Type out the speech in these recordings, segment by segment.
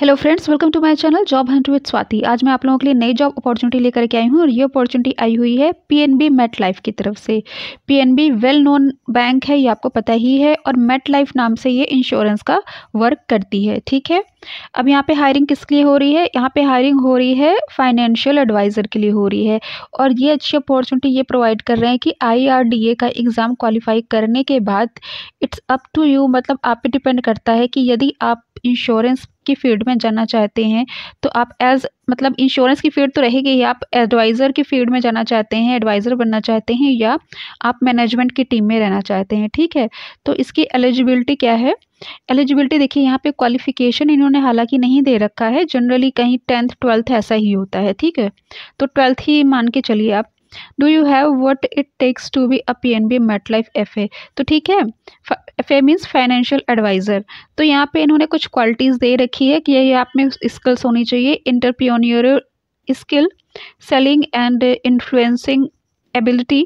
Hello friends welcome to my channel job hunt with Swati आज मैं आप लोगों के लिए नई जॉब अपॉर्चुनिटी लेकर के आई हूँ और ये अपॉर्चुनिटी आई हुई है पीएनबी मेट लाइफ की तरफ से पीएनबी वेल नोन बैंक है ये आपको पता ही है और मेट लाइफ नाम से ये इंश्योरेंस का वर्क करती है ठीक है अब यहाँ पे हायरिंग किसके लिए हो रही है यहाँ पर हायरिंग हो रही है फाइनेंशियल एडवाइज़र के लिए हो रही है और ये अच्छी अपॉर्चुनिटी ये प्रोवाइड कर रहे हैं कि आई का एग्ज़ाम क्वालिफाई करने के बाद इट्स अप टू यू मतलब आप पर डिपेंड करता है कि यदि आप इंश्योरेंस की फील्ड में जाना चाहते हैं तो आप एज मतलब इंश्योरेंस की फील्ड तो रहेगी ही आप एडवाइज़र की फील्ड में जाना चाहते हैं एडवाइज़र बनना चाहते हैं या आप मैनेजमेंट की टीम में रहना चाहते हैं ठीक है तो इसकी एलिजिबिलिटी क्या है एलिजिबिलिटी देखिए यहाँ पे क्वालिफिकेशन इन्होंने हालांकि नहीं दे रखा है जनरली कहीं टेंथ ट्वेल्थ ऐसा ही होता है ठीक है तो ट्वेल्थ ही मान के चलिए आप do you have what it takes to be a P N B MetLife F A तो ठीक है F A means financial advisor तो यहाँ पे इन्होंने कुछ क्वालिटीज़ दे रखी है कि ये आप में स्किल्स होनी चाहिए entrepreneur skill selling and influencing ability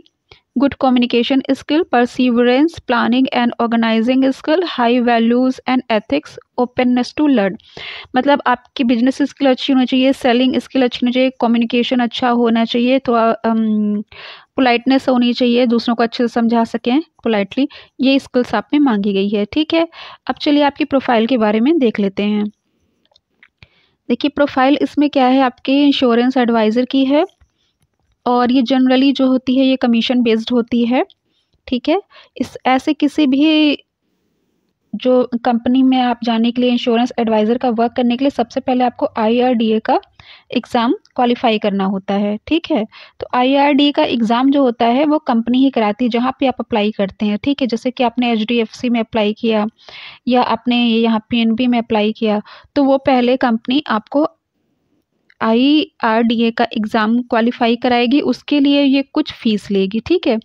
good communication skill perseverance planning and organising skill high values and ethics openness to learn मतलब आपकी बिजनेस स्किल अच्छी होनी चाहिए सेलिंग स्किल अच्छी होनी चाहिए कम्युनिकेशन अच्छा होना चाहिए तो पोलाइटनेस um, होनी चाहिए दूसरों को अच्छे से समझा सकें पोलाइटली ये स्किल्स आप में मांगी गई है ठीक है अब चलिए आपकी प्रोफाइल के बारे में देख लेते हैं देखिए प्रोफाइल इसमें क्या है आपके इंश्योरेंस एडवाइज़र की है और ये जनरली जो होती है ये कमीशन बेस्ड होती है ठीक है इस ऐसे किसी भी जो कंपनी में आप जाने के लिए इंश्योरेंस एडवाइज़र का वर्क करने के लिए सबसे पहले आपको आई का एग्ज़ाम क्वालिफाई करना होता है ठीक है तो आई का एग्ज़ाम जो होता है वो कंपनी ही कराती है जहाँ पे आप अप्लाई करते हैं ठीक है जैसे कि आपने एच में अप्लाई किया या आपने यहाँ पी में अप्लाई किया तो वो पहले कंपनी आपको आई आर डी ए का एग्ज़ाम क्वालिफाई कराएगी उसके लिए ये कुछ फ़ीस लेगी ठीक है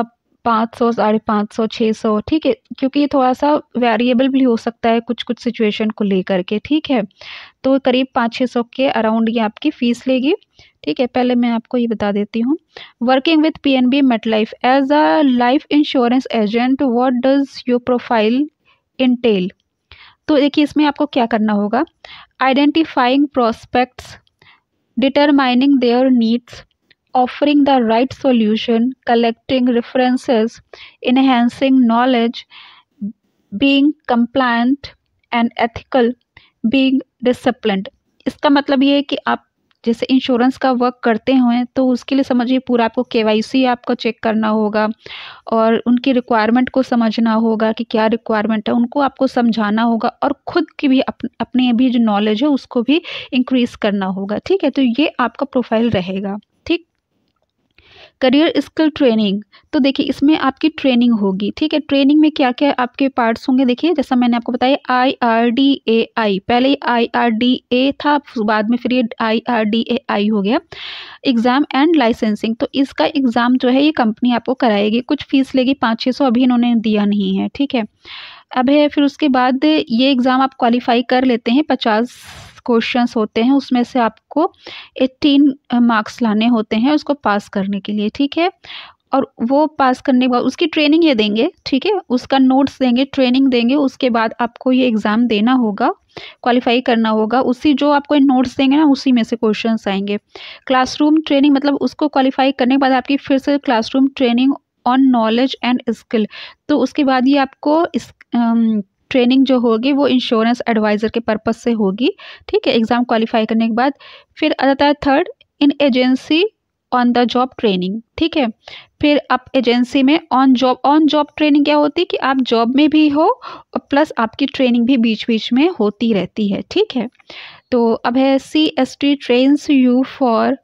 अब पाँच सौ साढ़े पाँच सौ छः सौ ठीक है क्योंकि ये थोड़ा सा वेरिएबल भी हो सकता है कुछ कुछ सिचुएशन को लेकर के ठीक है तो करीब पाँच छः सौ के अराउंड ये आपकी फ़ीस लेगी ठीक है पहले मैं आपको ये बता देती हूँ working with P N B MetLife as a life insurance agent what does your profile entail तो देखिए इसमें आपको क्या करना होगा identifying prospects determining their needs, offering the right solution, collecting references, enhancing knowledge, being compliant and ethical, being disciplined. इसका मतलब ये है कि आप जैसे इंश्योरेंस का वर्क करते हैं तो उसके लिए समझिए पूरा आपको के आपको चेक करना होगा और उनकी रिक्वायरमेंट को समझना होगा कि क्या रिक्वायरमेंट है उनको आपको समझाना होगा और ख़ुद की भी अप, अपने भी जो नॉलेज है उसको भी इंक्रीज़ करना होगा ठीक है तो ये आपका प्रोफाइल रहेगा करियर स्किल ट्रेनिंग तो देखिए इसमें आपकी ट्रेनिंग होगी ठीक है ट्रेनिंग में क्या क्या आपके पार्ट्स होंगे देखिए जैसा मैंने आपको बताया आई आर डी ए आई पहले आई आर डी ए था बाद में फिर ये आई आर डी ए आई हो गया एग्ज़ाम एंड लाइसेंसिंग तो इसका एग्ज़ाम जो है ये कंपनी आपको कराएगी कुछ फ़ीस लेगी पाँच छः सौ अभी इन्होंने दिया नहीं है ठीक है अब है फिर उसके बाद ये एग्ज़ाम आप क्वालिफाई कर लेते हैं पचास क्वेश्चंस होते हैं उसमें से आपको एट्टीन मार्क्स लाने होते हैं उसको पास करने के लिए ठीक है और वो पास करने के बाद उसकी ट्रेनिंग ये देंगे ठीक है उसका नोट्स देंगे ट्रेनिंग देंगे उसके बाद आपको ये एग्ज़ाम देना होगा क्वालिफाई करना होगा उसी जो आपको नोट्स देंगे ना उसी में से क्वेश्चंस आएंगे क्लासरूम ट्रेनिंग मतलब उसको क्वालिफाई करने के बाद आपकी फिर से classroom training on knowledge and skill तो उसके बाद ये आपको इस, ट्रेनिंग जो होगी वो इंश्योरेंस एडवाइज़र के पर्पज़ से होगी ठीक है एग्ज़ाम क्वालिफाई करने के बाद फिर आ जाता है third in agency on the job training ठीक है फिर आप एजेंसी में on job on job training क्या होती है कि आप जॉब में भी हो और प्लस आपकी ट्रेनिंग भी बीच बीच में होती रहती है ठीक है तो अब है C S T trains you for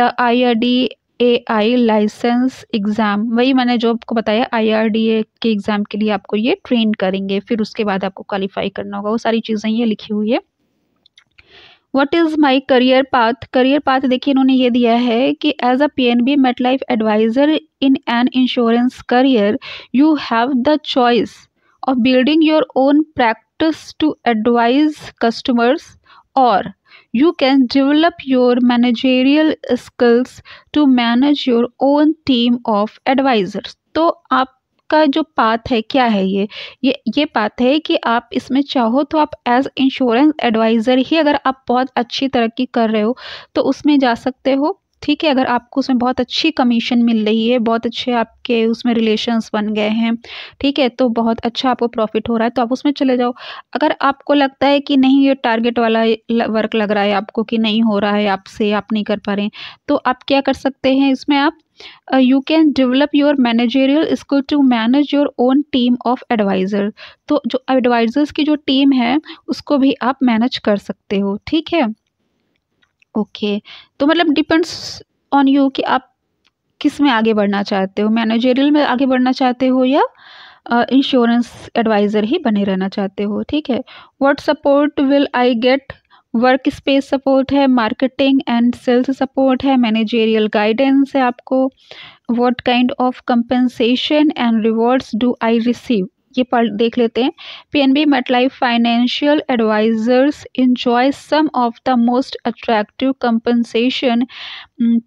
the I R D A I licence exam वही मैंने जो आपको बताया आई आर डी ए के एग्ज़ाम के लिए आपको ये ट्रेन करेंगे फिर उसके बाद आपको क्वालिफाई करना होगा वो सारी चीज़ें ये लिखी हुई है what is my career path career path देखिए इन्होंने ये दिया है कि as a P N B MetLife advisor in an insurance career you have the choice of building your own practice to advise customers और you can develop your managerial skills to manage your own team of advisors तो aap का जो path है क्या है ये ये ये बात है कि आप इसमें चाहो तो आप एज इंश्योरेंस एडवाइज़र ही अगर आप बहुत अच्छी तरक्की कर रहे हो तो उसमें जा सकते हो ठीक है अगर आपको उसमें बहुत अच्छी कमीशन मिल रही है बहुत अच्छे आपके उसमें रिलेशंस बन गए हैं ठीक है तो बहुत अच्छा आपको प्रॉफिट हो रहा है तो आप उसमें चले जाओ अगर आपको लगता है कि नहीं ये टारगेट वाला वर्क लग रहा है आपको कि नहीं हो रहा है आपसे आप नहीं कर पा रहे तो आप क्या कर सकते हैं इसमें आप you can develop your managerial skill to manage your own team of advisor तो जो एडवाइज़र्स की जो टीम है उसको भी आप मैनेज कर सकते हो ठीक है ओके तो मतलब डिपेंड्स ऑन यू कि आप किस में आगे बढ़ना चाहते हो मैनेजरियल में आगे बढ़ना चाहते हो या इंश्योरेंस uh, एडवाइज़र ही बने रहना चाहते हो ठीक है what support will I get work space support है मार्केटिंग एंड सेल्स सपोर्ट है मैनेजेरियल गाइडेंस है आपको what kind of compensation and rewards do I receive ये पढ़ देख लेते हैं P N B MetLife financial advisors enjoy some of the most attractive compensation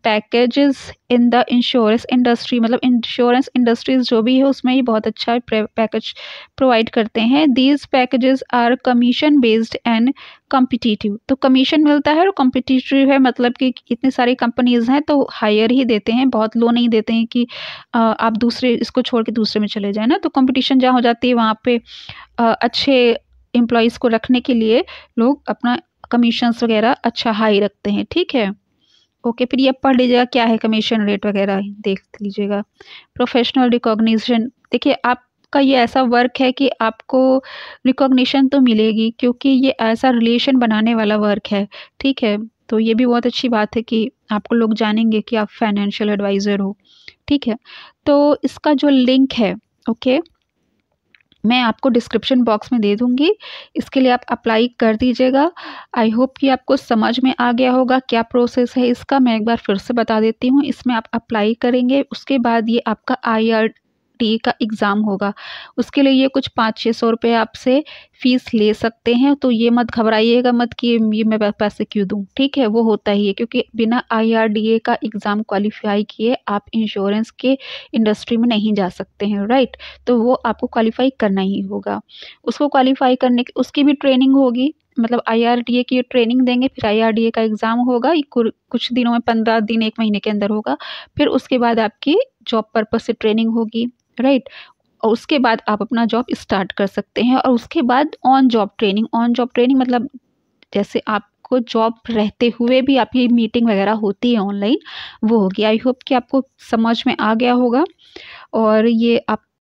packages in the insurance industry मतलब insurance industries जो भी है उसमें ही बहुत अच्छा पैकेज प्रोवाइड करते हैं these packages are commission based and competitive तो कमीशन मिलता है और कम्पिटिटिव है मतलब कि इतनी सारी कंपनीज़ हैं तो हायर ही देते हैं बहुत लो नहीं देते हैं कि आप दूसरे इसको छोड़ के दूसरे में चले जाए ना तो कंपटीशन जहाँ हो जाती है वहाँ पे अच्छे एम्प्लॉयज़ को रखने के लिए लोग अपना कमीशंस वगैरह अच्छा हाई रखते हैं ठीक है ओके फिर ये पढ़ लीजिएगा क्या है कमीशन रेट वगैरह देख लीजिएगा प्रोफेशनल रिकॉग्निशन देखिए आपका ये ऐसा वर्क है कि आपको रिकॉग्निशन तो मिलेगी क्योंकि ये ऐसा रिलेशन बनाने वाला वर्क है ठीक है तो ये भी बहुत अच्छी बात है कि आपको लोग जानेंगे कि आप फाइनेंशियल एडवाइज़र हो ठीक है तो इसका जो लिंक है ओके okay? मैं आपको डिस्क्रिप्शन बॉक्स में दे दूँगी इसके लिए आप अप्लाई कर दीजिएगा आई होप कि आपको समझ में आ गया होगा क्या प्रोसेस है इसका मैं एक बार फिर से बता देती हूँ इसमें आप अप्लाई करेंगे उसके बाद ये आपका आई आर टी का एग्ज़ाम होगा उसके लिए ये कुछ पाँच छः सौ रुपये आपसे फ़ीस ले सकते हैं तो ये मत घबराइएगा मत कि ये मैं पैसे क्यों दूँ ठीक है वो होता ही है क्योंकि बिना आईआरडीए का एग्ज़ाम क्वालिफाई किए आप इंश्योरेंस के इंडस्ट्री में नहीं जा सकते हैं राइट तो वो आपको क्वालिफाई करना ही होगा उसको क्वालिफाई करने की उसकी भी ट्रेनिंग होगी मतलब आईआरडीए की ट्रेनिंग देंगे फिर आईआरडीए का एग्ज़ाम होगा कुछ दिनों में पंद्रह दिन एक महीने के अंदर होगा फिर उसके बाद आपकी जॉब पर्पज़ से ट्रेनिंग होगी राइट और उसके बाद आप अपना जॉब स्टार्ट कर सकते हैं और उसके बाद on job training on job training मतलब जैसे आप आपको जॉब रहते हुए भी आपकी मीटिंग वगैरह होती है ऑनलाइन वो होगी आई होप कि आपको समझ में आ गया होगा और ये आप